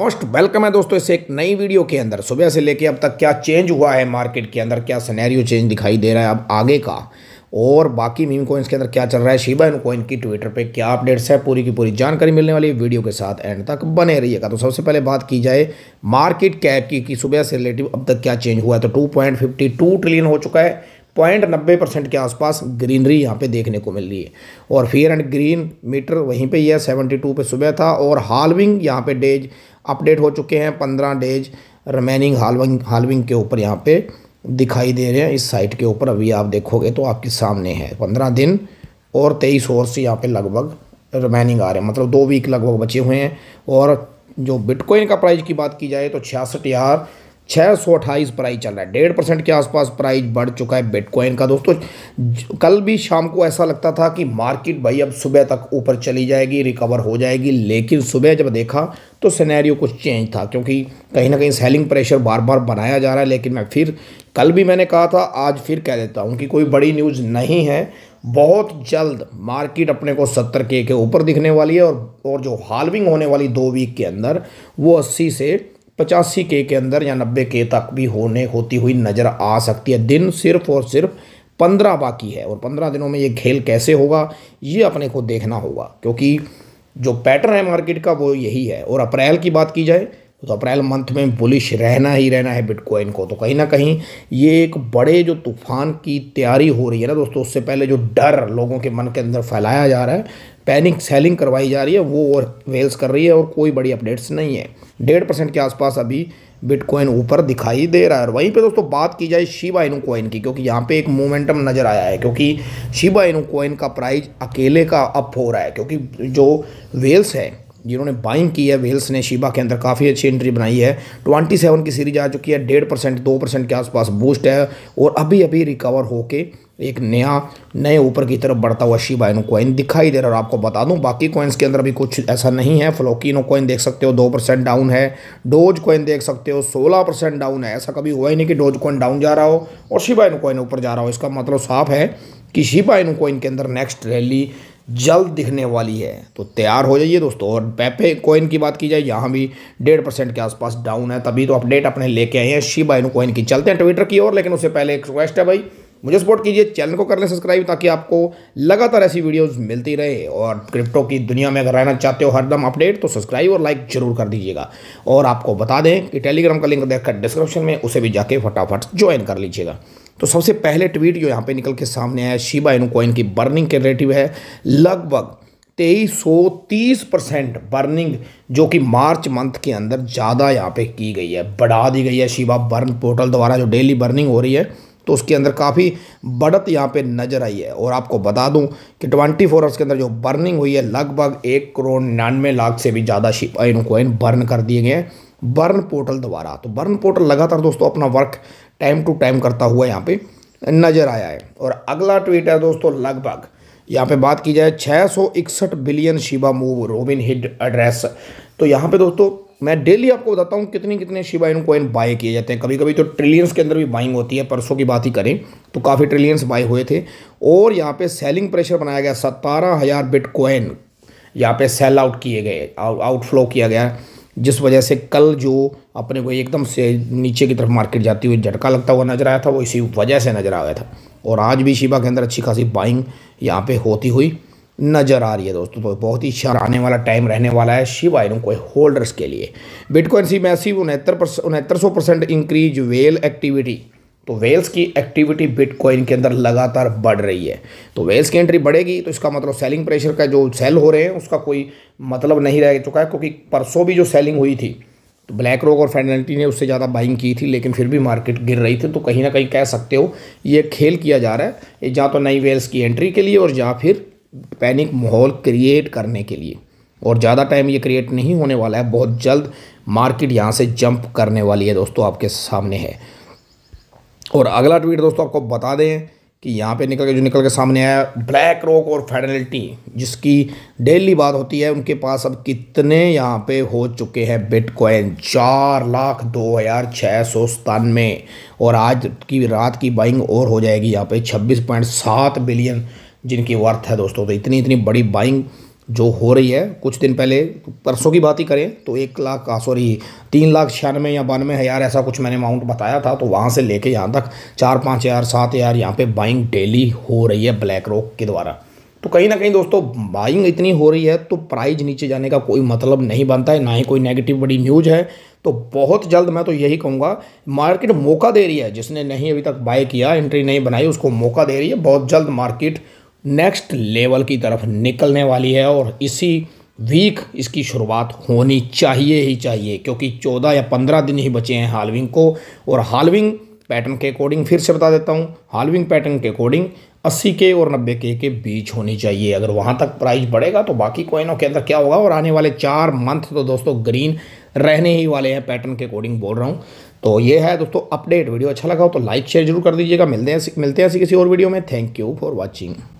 most welcome है दोस्तों इस एक नई वीडियो के अंदर सुबह से लेके अब तक क्या चेंज हुआ है मार्केट के अंदर क्या सिनेरियो चेंज दिखाई दे रहा है अब आगे का और बाकी मीम कोइंस के अंदर क्या चल रहा है शिबा इन कोइन की ट्विटर पे क्या अपडेट्स है पूरी की पूरी जानकारी मिलने वाली है वीडियो के साथ एंड तक बने रहिएगा तो सबसे पहले बात की जाए मार्केट कैप की कि सुबह से रिलेटिव अब तक क्या चेंज हुआ है तो टू ट्रिलियन हो चुका है पॉइंट नब्बे परसेंट के आसपास ग्रीनरी यहाँ पे देखने को मिल रही है और फेयर एंड ग्रीन मीटर वहीं पे है सेवेंटी टू पे सुबह था और हालविंग यहाँ पे डेज अपडेट हो चुके हैं पंद्रह डेज रिमेनिंग हालविंग हालविंग के ऊपर यहाँ पे दिखाई दे रहे हैं इस साइट के ऊपर अभी आप देखोगे तो आपके सामने है पंद्रह दिन और तेईस से यहाँ पर लगभग रिमेनिंग आ रहे हैं मतलब दो वीक लगभग बचे हुए हैं और जो बिटकॉइन का प्राइस की बात की जाए तो छियासठ यार छः सौ अट्ठाईस प्राइस चल रहा है डेढ़ परसेंट के आसपास प्राइस बढ़ चुका है बिटकॉइन का दोस्तों कल भी शाम को ऐसा लगता था कि मार्केट भाई अब सुबह तक ऊपर चली जाएगी रिकवर हो जाएगी लेकिन सुबह जब देखा तो सिनेरियो कुछ चेंज था क्योंकि कहीं ना कहीं सेलिंग प्रेशर बार बार बनाया जा रहा है लेकिन मैं फिर कल भी मैंने कहा था आज फिर कह देता हूँ कि कोई बड़ी न्यूज़ नहीं है बहुत जल्द मार्केट अपने को सत्तर के के ऊपर दिखने वाली है और और जो हालविंग होने वाली दो वीक के अंदर वो अस्सी से पचासी के के अंदर या नब्बे के तक भी होने होती हुई नज़र आ सकती है दिन सिर्फ और सिर्फ पंद्रह बाकी है और पंद्रह दिनों में ये खेल कैसे होगा ये अपने को देखना होगा क्योंकि जो पैटर्न है मार्केट का वो यही है और अप्रैल की बात की जाए तो अप्रैल मंथ में बुलिश रहना ही रहना है बिटकॉइन को तो कहीं ना कहीं ये एक बड़े जो तूफान की तैयारी हो रही है ना दोस्तों उससे पहले जो डर लोगों के मन के अंदर फैलाया जा रहा है पैनिक सेलिंग करवाई जा रही है वो और वेल्स कर रही है और कोई बड़ी अपडेट्स नहीं है डेढ़ परसेंट के आसपास अभी बिटकॉइन ऊपर दिखाई दे रहा है और वहीं पे दोस्तों बात की जाए शिबा इनू कॉइन की क्योंकि यहाँ पे एक मोमेंटम नज़र आया है क्योंकि शिबा इनू कॉइन का प्राइस अकेले का अप हो रहा है क्योंकि जो वेल्स है जिन्होंने बाइंग की है वेल्स ने शिबा के अंदर काफ़ी अच्छी एंट्री बनाई है ट्वेंटी सेवन की सीरीज आ चुकी है डेढ़ परसेंट दो परसेंट के आसपास बूस्ट है और अभी अभी रिकवर होके एक नया नए ऊपर की तरफ बढ़ता हुआ शिबा इनो कॉइन दिखाई दे रहा है और आपको बता दूं बाकी कॉइन्स के अंदर अभी कुछ ऐसा नहीं है फ्लोकिनो कॉइन देख सकते हो दो परसेंट डाउन है डोज कॉइन देख सकते हो सोलह परसेंट डाउन है ऐसा कभी हुआ ही नहीं कि डोज कॉइन डाउन जा रहा हो और शिबा इनो कॉइन ऊपर जा रहा हो इसका मतलब साफ है कि शिबा इनो कॉइन के अंदर नेक्स्ट रैली जल्द दिखने वाली है तो तैयार हो जाइए दोस्तों और पेपे कोइन की बात की जाए यहाँ भी डेढ़ परसेंट के आसपास डाउन है तभी तो अपडेट अपने लेके आए हैं शिबा इनू कोइन की चलते हैं ट्विटर की ओर लेकिन उससे पहले एक रिक्वेस्ट है भाई मुझे सपोर्ट कीजिए चैनल को कर लें सब्सक्राइब ताकि आपको लगातार ऐसी वीडियोज़ मिलती रहे और क्रिप्टो की दुनिया में अगर रहना चाहते हो हरदम अपडेट तो सब्सक्राइब और लाइक जरूर कर दीजिएगा और आपको बता दें कि टेलीग्राम का लिंक देखकर डिस्क्रिप्शन में उसे भी जाके फटाफट ज्वाइन कर लीजिएगा तो सबसे पहले ट्वीट जो यहाँ पे निकल के सामने आया शिबा इनू की बर्निंग के रिलेटिव है लगभग तेईस सौ तीस परसेंट बर्निंग जो कि मार्च मंथ के अंदर ज़्यादा यहाँ पे की गई है बढ़ा दी गई है शिवा बर्न पोर्टल द्वारा जो डेली बर्निंग हो रही है तो उसके अंदर काफ़ी बढ़त यहाँ पे नज़र आई है और आपको बता दूं कि 24 फोर आवर्स के अंदर जो बर्निंग हुई है लगभग एक करोड़ निन्यानवे लाख से भी ज़्यादा शिपाइन कोइन बर्न कर दिए गए हैं बर्न पोर्टल द्वारा तो बर्न पोर्टल लगातार दोस्तों अपना वर्क टाइम टू टाइम करता हुआ यहाँ पे नज़र आया है और अगला ट्वीट है दोस्तों लगभग यहाँ पे बात की जाए छः billion Shiba move Robinhood address तो यहाँ पे दोस्तों मैं डेली आपको बताता हूँ कितने कितने शिबा इन कॉइन बाय किए जाते हैं कभी कभी तो ट्रिलियंस के अंदर भी बाइंग होती है परसों की बात ही करें तो काफ़ी ट्रिलियंस बाय हुए थे और यहाँ पर सेलिंग प्रेशर बनाया गया सतारह हज़ार बिट कॉइन यहाँ पे सेल आउट किए गए आउटफ्लो किया गया जिस वजह से कल जो अपने को एकदम से नीचे की तरफ मार्केट जाती हुई झटका लगता हुआ नज़र आया था वो इसी वजह से नज़र आया था और आज भी शिबा के अंदर अच्छी खासी बाइंग यहाँ पे होती हुई नज़र आ रही है दोस्तों तो बहुत ही शार अच्छा आने वाला टाइम रहने वाला है शिवा इनों को होल्डर्स के लिए बिटकॉइन सी मैसी उनहत्तर परसेंट उनहत्तर सौ परसेंट इंक्रीज वेल एक्टिविटी तो वेल्स की एक्टिविटी बिटकॉइन के अंदर लगातार बढ़ रही है तो वेल्स की एंट्री बढ़ेगी तो इसका मतलब सेलिंग प्रेशर का जो सेल हो रहे हैं उसका कोई मतलब नहीं रह चुका है क्योंकि परसों भी जो सेलिंग हुई थी तो ब्लैक रॉक और फेनल्टी ने उससे ज़्यादा बाइंग की थी लेकिन फिर भी मार्केट गिर रही थी तो कहीं ना कहीं कह सकते हो ये खेल किया जा रहा है या तो नई वेल्स की एंट्री के लिए और या फिर पैनिक माहौल क्रिएट करने के लिए और ज़्यादा टाइम ये क्रिएट नहीं होने वाला है बहुत जल्द मार्केट यहाँ से जंप करने वाली है दोस्तों आपके सामने है और अगला ट्वीट दोस्तों आपको बता दें कि यहाँ पे निकल के जो निकल के सामने आया ब्लैक रॉक और फेडरलिटी जिसकी डेली बात होती है उनके पास अब कितने यहाँ पे हो चुके हैं बिटकॉइन चार लाख दो हज़ार छः सौ सतानवे और आज की रात की बाइंग और हो जाएगी यहाँ पे छब्बीस पॉइंट सात बिलियन जिनकी वर्थ है दोस्तों तो इतनी इतनी बड़ी बाइंग जो हो रही है कुछ दिन पहले परसों की बात ही करें तो एक लाख सॉरी हाँ, तीन लाख छियानवे या बानवे हज़ार ऐसा कुछ मैंने अमाउंट बताया था तो वहाँ से लेके यहाँ तक चार पाँच हज़ार सात हज़ार यहाँ पे बाइंग डेली हो रही है ब्लैक रॉक के द्वारा तो कहीं ना कहीं दोस्तों बाइंग इतनी हो रही है तो प्राइज नीचे जाने का कोई मतलब नहीं बनता है ना ही कोई नेगेटिव बड़ी न्यूज़ है तो बहुत जल्द मैं तो यही कहूँगा मार्केट मौका दे रही है जिसने नहीं अभी तक बाय किया एंट्री नहीं बनाई उसको मौका दे रही है बहुत जल्द मार्केट नेक्स्ट लेवल की तरफ निकलने वाली है और इसी वीक इसकी शुरुआत होनी चाहिए ही चाहिए क्योंकि चौदह या पंद्रह दिन ही बचे हैं हालविंग को और हालविंग पैटर्न के अकॉर्डिंग फिर से बता देता हूँ हालविंग पैटर्न के अकॉर्डिंग 80 के और 90 के के बीच होनी चाहिए अगर वहाँ तक प्राइस बढ़ेगा तो बाकी कोइनों के अंदर क्या होगा और आने वाले चार मंथ तो दोस्तों ग्रीन रहने ही वाले हैं पैटर्न के अकॉर्डिंग बोल रहा हूँ तो ये है दोस्तों अपडेट वीडियो अच्छा लगा हो तो लाइक शेयर जरूर कर दीजिएगा मिलते हैं मिलते हैं किसी और वीडियो में थैंक यू फॉर वॉचिंग